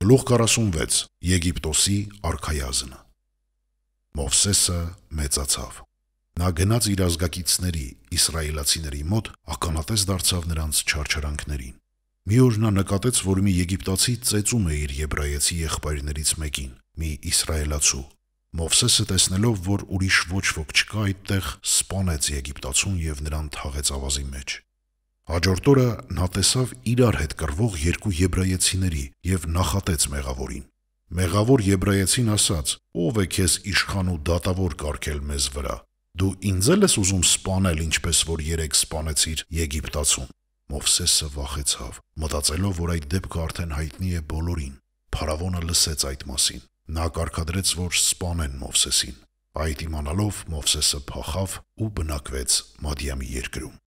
Գլուխ 46 Եգիպտոսի արքայազնը Մովսեսը մեծացավ Նա գնաց իր ազգակիցների իսրայելացիների մոտ ականատես դարձավ նրանց չարչարանքներին Մի օր նա նկատեց որ մի եգիպտացի ծեծում է իր եբրայեցի եղբայրներից մեկին մի իսրայելացու Մովսեսը տեսնելով որ ուրիշ ոչ ոք չկա այդտեղ սպանեց եգիպտացուն եւ նրան թաղեց ավազի մեջ Հաջորդ օրը նա տեսավ իրար հետ կռվող երկու եբրայեցիների եւ նախատեց մեղավորին։ Մեղավոր եբրայեցին ասաց. «Ո՞վ է քեզ իշխան ու դատավոր կարգել մեզ վրա։ Դու ինձ էլ ես ուզում սպանել, ինչպես որ երեք սպանեցիր Եգիպտացուն»։ Մովսեսը վախեցավ, մտածելով, որ այդ դեպքը արդեն հայտնի է բոլորին։ Փարավոնը լսեց այդ մասին։ Նա կարկադրեց, որ սպանեն Մովսեսին։ Այդ իմանալով Մովսեսը փախավ ու բնակվեց Մադիամի երկրում։